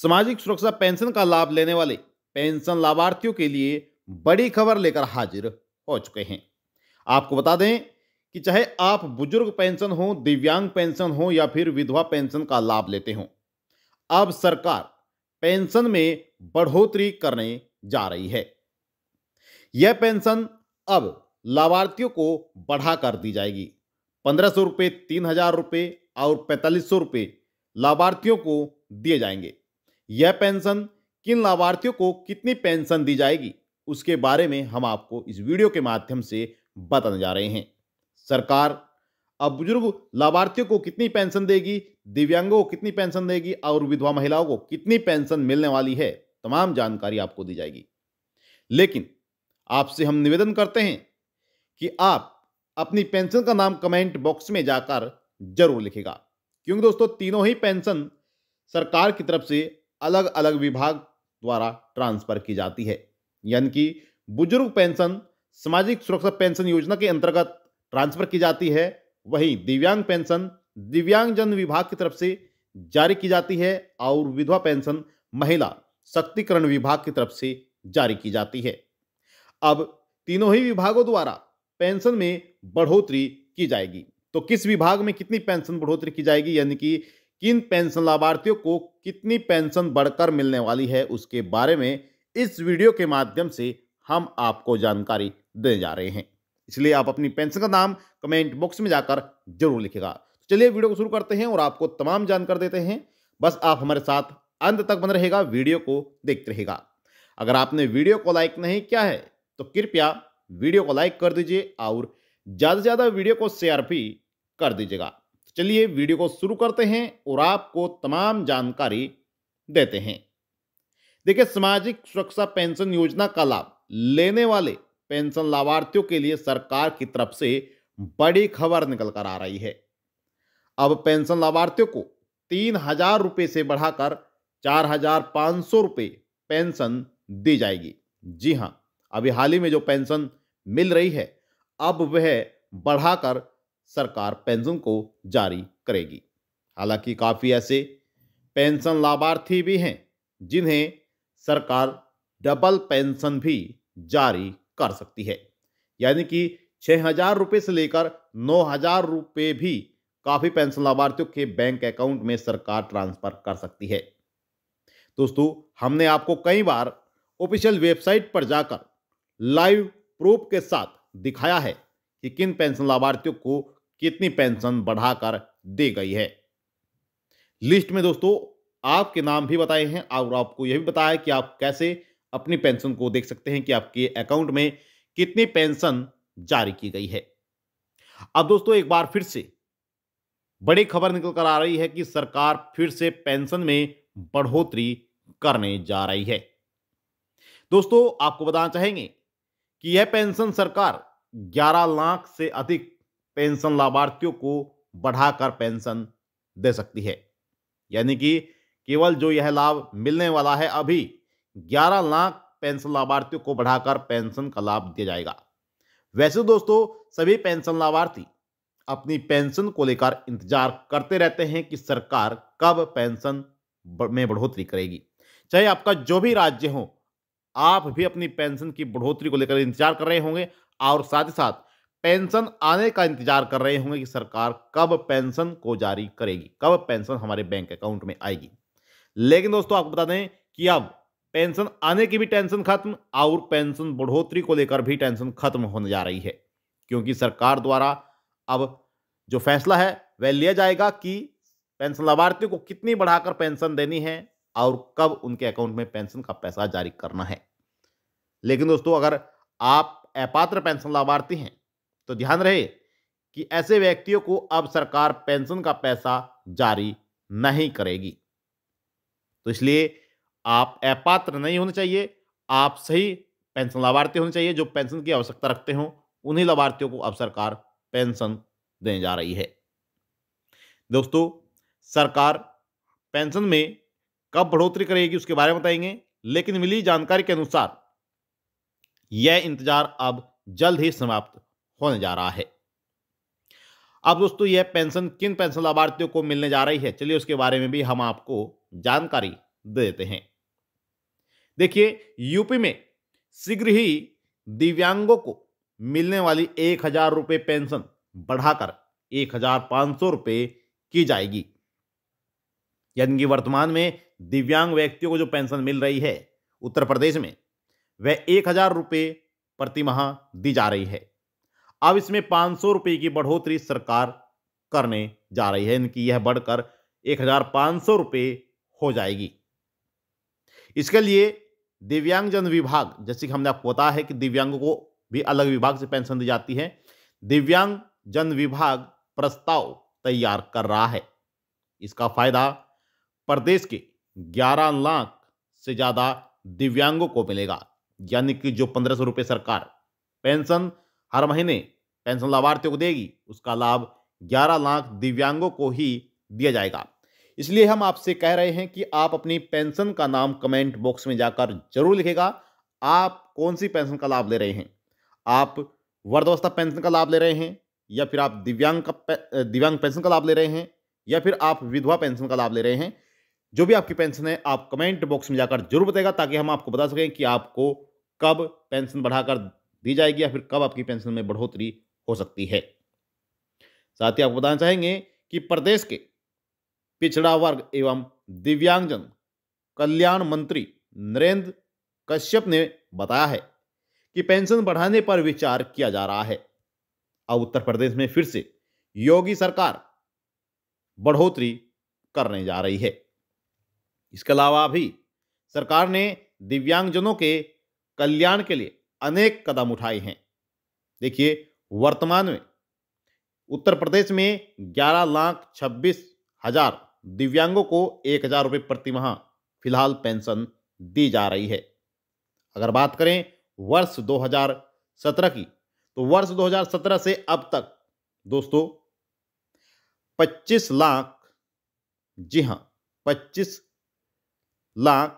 सामाजिक सुरक्षा पेंशन का लाभ लेने वाले पेंशन लाभार्थियों के लिए बड़ी खबर लेकर हाजिर हो चुके हैं आपको बता दें कि चाहे आप बुजुर्ग पेंशन हो दिव्यांग पेंशन हो या फिर विधवा पेंशन का लाभ लेते हो अब सरकार पेंशन में बढ़ोतरी करने जा रही है यह पेंशन अब लाभार्थियों को बढ़ा कर दी जाएगी पंद्रह सौ रुपये तीन हजार रुपये और पैंतालीस सौ रुपये लाभार्थियों को दिए जाएंगे यह पेंशन किन लाभार्थियों को कितनी पेंशन दी जाएगी उसके बारे में हम आपको इस वीडियो के माध्यम से बताने जा रहे हैं सरकार अब बुजुर्ग लाभार्थियों को कितनी पेंशन देगी दिव्यांगों को कितनी पेंशन देगी और विधवा महिलाओं को कितनी पेंशन मिलने वाली है तमाम जानकारी आपको दी जाएगी लेकिन आपसे हम निवेदन करते हैं कि आप अपनी पेंशन का नाम कमेंट बॉक्स में जाकर जरूर लिखेगा क्योंकि दोस्तों तीनों ही पेंशन सरकार की तरफ से अलग अलग विभाग द्वारा ट्रांसफर की जाती है यानी कि बुजुर्ग पेंशन सामाजिक सुरक्षा पेंशन योजना के अंतर्गत ट्रांसफर की जाती है वहीं दिव्यांग पेंशन दिव्यांगजन विभाग की तरफ से जारी की जाती है और विधवा पेंशन महिला शक्तिकरण विभाग की तरफ से जारी की जाती है अब तीनों ही विभागों द्वारा पेंशन में बढ़ोतरी की जाएगी तो किस विभाग में कितनी पेंशन बढ़ोतरी की जाएगी यानी कि किन पेंशन लाभार्थियों को कितनी पेंशन बढ़कर मिलने वाली है उसके बारे में इस वीडियो के माध्यम से हम आपको जानकारी देने जा रहे हैं इसलिए आप अपनी पेंशन का नाम कमेंट बॉक्स में जाकर जरूर लिखेगा तो चलिए वीडियो को शुरू करते हैं और आपको तमाम जानकारी देते हैं बस आप हमारे साथ अंत तक बन रहेगा वीडियो को देखते रहेगा अगर आपने वीडियो को लाइक नहीं किया है तो कृपया वीडियो को लाइक कर दीजिए और ज़्यादा से ज़्यादा वीडियो को शेयर भी कर दीजिएगा चलिए वीडियो को शुरू करते हैं और आपको तमाम जानकारी देते हैं देखिए सामाजिक सुरक्षा पेंशन योजना का लाभ लेने वाले पेंशन लाभार्थियों के लिए सरकार की तरफ से बड़ी खबर निकल कर आ रही है अब पेंशन लाभार्थियों को तीन हजार रुपये से बढ़ाकर चार हजार पाँच सौ रुपये पेंशन दी जाएगी जी हाँ अभी हाल ही में जो पेंशन मिल रही है अब वह बढ़ाकर सरकार पेंशन को जारी करेगी हालांकि काफ़ी ऐसे पेंशन लाभार्थी भी हैं जिन्हें सरकार डबल पेंशन भी जारी कर सकती है यानी कि छः हजार रुपये से लेकर नौ हजार रुपये भी काफ़ी पेंशन लाभार्थियों के बैंक अकाउंट में सरकार ट्रांसफर कर सकती है दोस्तों हमने आपको कई बार ऑफिशियल वेबसाइट पर जाकर लाइव प्रूफ के साथ दिखाया है कि किन पेंशन लाभार्थियों को कितनी पेंशन बढ़ाकर दी गई है लिस्ट में दोस्तों आपके नाम भी बताए हैं और आपको यह भी बताया कि आप कैसे अपनी पेंशन को देख सकते हैं कि आपके अकाउंट में कितनी पेंशन जारी की गई है अब दोस्तों एक बार फिर से बड़ी खबर निकल कर आ रही है कि सरकार फिर से पेंशन में बढ़ोतरी करने जा रही है दोस्तों आपको बताना चाहेंगे कि यह पेंशन सरकार 11 लाख से अधिक पेंशन लाभार्थियों को बढ़ाकर पेंशन दे सकती है यानी कि केवल जो यह लाभ मिलने वाला है अभी 11 लाख पेंशन लाभार्थियों को बढ़ाकर पेंशन का लाभ दिया जाएगा वैसे दोस्तों सभी पेंशन लाभार्थी अपनी पेंशन को लेकर इंतजार करते रहते हैं कि सरकार कब पेंशन में बढ़ोतरी करेगी चाहे आपका जो भी राज्य हो आप भी अपनी पेंशन की बढ़ोतरी को लेकर इंतजार कर रहे होंगे और साथ ही साथ पेंशन आने का इंतजार कर रहे होंगे कि सरकार कब पेंशन को जारी करेगी कब पेंशन हमारे बैंक अकाउंट में आएगी लेकिन दोस्तों आपको बता दें कि अब पेंशन आने की भी टेंशन खत्म और पेंशन बढ़ोतरी को लेकर भी टेंशन खत्म होने जा रही है क्योंकि सरकार द्वारा अब जो फैसला है वह लिया जाएगा कि पेंशन लाभार्थियों को कितनी बढ़ाकर पेंशन देनी है और कब उनके अकाउंट में पेंशन का पैसा जारी करना है लेकिन दोस्तों अगर आप अपात्र पेंशन लाभार्थी हैं तो ध्यान रहे कि ऐसे व्यक्तियों को अब सरकार पेंशन का पैसा जारी नहीं करेगी तो इसलिए आप अपात्र नहीं होने चाहिए आप सही पेंशन लाभार्थी होने चाहिए जो पेंशन की आवश्यकता रखते हो उन्हीं लाभार्थियों को अब सरकार पेंशन देने जा रही है दोस्तों सरकार पेंशन में कब बढ़ोतरी करेगी उसके बारे में बताएंगे लेकिन मिली जानकारी के अनुसार यह इंतजार अब जल्द ही समाप्त होने जा रहा है अब दोस्तों यह पेंशन किन पेंशन लाभार्थियों को मिलने जा रही है चलिए उसके बारे में भी हम आपको जानकारी दे देते हैं देखिए यूपी में शीघ्र ही दिव्यांगों को मिलने वाली एक हजार रुपये पेंशन बढ़ाकर एक हजार पांच सौ रुपये की जाएगी यानी कि वर्तमान में दिव्यांग व्यक्तियों को जो पेंशन मिल रही है उत्तर प्रदेश में वह एक हजार रुपये प्रतिमाह दी जा रही है अब इसमें पाँच सौ रुपये की बढ़ोतरी सरकार करने जा रही है इनकी यह बढ़कर एक हजार पाँच सौ रुपये हो जाएगी इसके लिए दिव्यांगजन विभाग जैसे कि हमने आपको बताया है कि दिव्यांगों को भी अलग विभाग से पेंशन दी जाती है दिव्यांग जन विभाग प्रस्ताव तैयार कर रहा है इसका फायदा प्रदेश के 11 लाख से ज़्यादा दिव्यांगों को मिलेगा यानी कि जो पंद्रह सौ रुपये सरकार पेंशन हर महीने पेंशन लाभार्थियों को देगी उसका लाभ ग्यारह लाख दिव्यांगों को ही दिया जाएगा इसलिए हम आपसे कह रहे हैं कि आप अपनी पेंशन का नाम कमेंट बॉक्स में जाकर जरूर लिखेगा आप कौन सी पेंशन का लाभ ले रहे हैं आप वर्धावस्था पेंशन का लाभ ले रहे हैं या फिर आप दिव्यांग का दिव्यांग पेंशन का लाभ ले रहे हैं या फिर आप विधवा पेंशन का लाभ ले रहे हैं जो भी आपकी पेंशन है आप कमेंट बॉक्स में जाकर जरूर बताएगा ताकि हम आपको बता सकें कि आपको कब पेंशन बढ़ाकर दी जाएगी या फिर कब आपकी पेंशन में बढ़ोतरी हो सकती है साथ ही आपको बताना चाहेंगे कि प्रदेश के पिछड़ा वर्ग एवं दिव्यांगजन कल्याण मंत्री नरेंद्र कश्यप ने बताया है कि पेंशन बढ़ाने पर विचार किया जा रहा है अब उत्तर प्रदेश में फिर से योगी सरकार बढ़ोतरी करने जा रही है इसके अलावा भी सरकार ने दिव्यांगजनों के कल्याण के लिए अनेक कदम उठाए हैं देखिए वर्तमान में उत्तर प्रदेश में ग्यारह लाख छब्बीस हजार दिव्यांगों को एक हजार रुपये प्रति माह फिलहाल पेंशन दी जा रही है अगर बात करें वर्ष 2017 की तो वर्ष 2017 से अब तक दोस्तों 25 लाख जी हां 25 लाख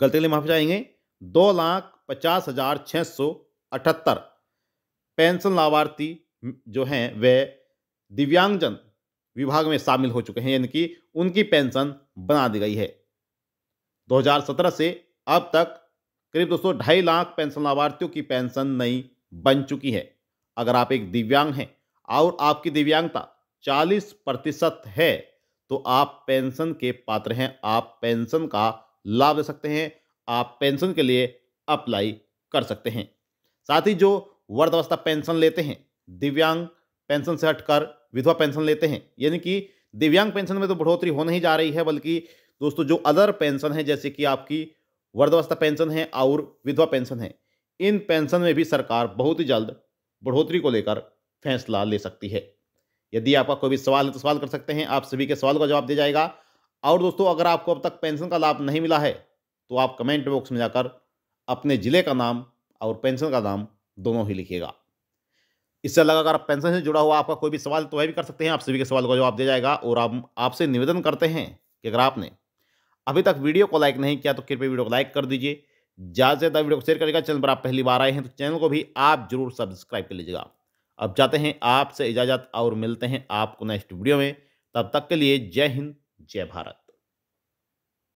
गलती माफ जाएंगे माफी चाहेंगे दो लाख पचास हजार छः सौ अठहत्तर पेंशन लाभार्थी जो हैं वे दिव्यांगजन विभाग में शामिल हो चुके हैं यानी कि उनकी पेंशन बना दी गई है 2017 से अब तक करीब दोस्तों ढाई लाख पेंशन लाभार्थियों की पेंशन नई बन चुकी है अगर आप एक दिव्यांग हैं और आपकी दिव्यांगता 40 प्रतिशत है तो आप पेंशन के पात्र हैं आप पेंशन का लाभ ले सकते हैं आप पेंशन के लिए अप्लाई कर सकते हैं साथ ही जो वर्धावस्था पेंशन लेते हैं दिव्यांग पेंशन से हटकर विधवा पेंशन लेते हैं यानी कि दिव्यांग पेंशन में तो बढ़ोतरी हो नहीं जा रही है बल्कि दोस्तों जो अदर पेंशन है जैसे कि आपकी वर्धावस्था पेंशन है और विधवा पेंशन है इन पेंशन में भी सरकार बहुत ही जल्द बढ़ोतरी को लेकर फैसला ले सकती है यदि आपका कोई भी सवाल है तो सवाल कर सकते हैं आप सभी के सवाल का जवाब दिया जाएगा और दोस्तों अगर आपको अब तक पेंशन का लाभ नहीं मिला है तो आप कमेंट बॉक्स में जाकर अपने ज़िले का नाम और पेंशन का नाम दोनों ही लिखिएगा इससे अलग अगर आप पेंशन से जुड़ा हुआ आपका कोई भी सवाल तो वह भी कर सकते हैं आप सभी के सवाल का जवाब दिया जाएगा और हम आपसे निवेदन करते हैं कि अगर आपने अभी तक वीडियो को लाइक नहीं किया तो कृपया वीडियो को लाइक कर दीजिए ज़्यादा से ज़्यादा वीडियो को शेयर करिएगा चैनल पर आप पहली बार आए हैं तो चैनल को भी आप जरूर सब्सक्राइब कर लीजिएगा अब जाते हैं आपसे इजाज़त और मिलते हैं आपको नेक्स्ट वीडियो में तब तक के लिए जय हिंद जय भारत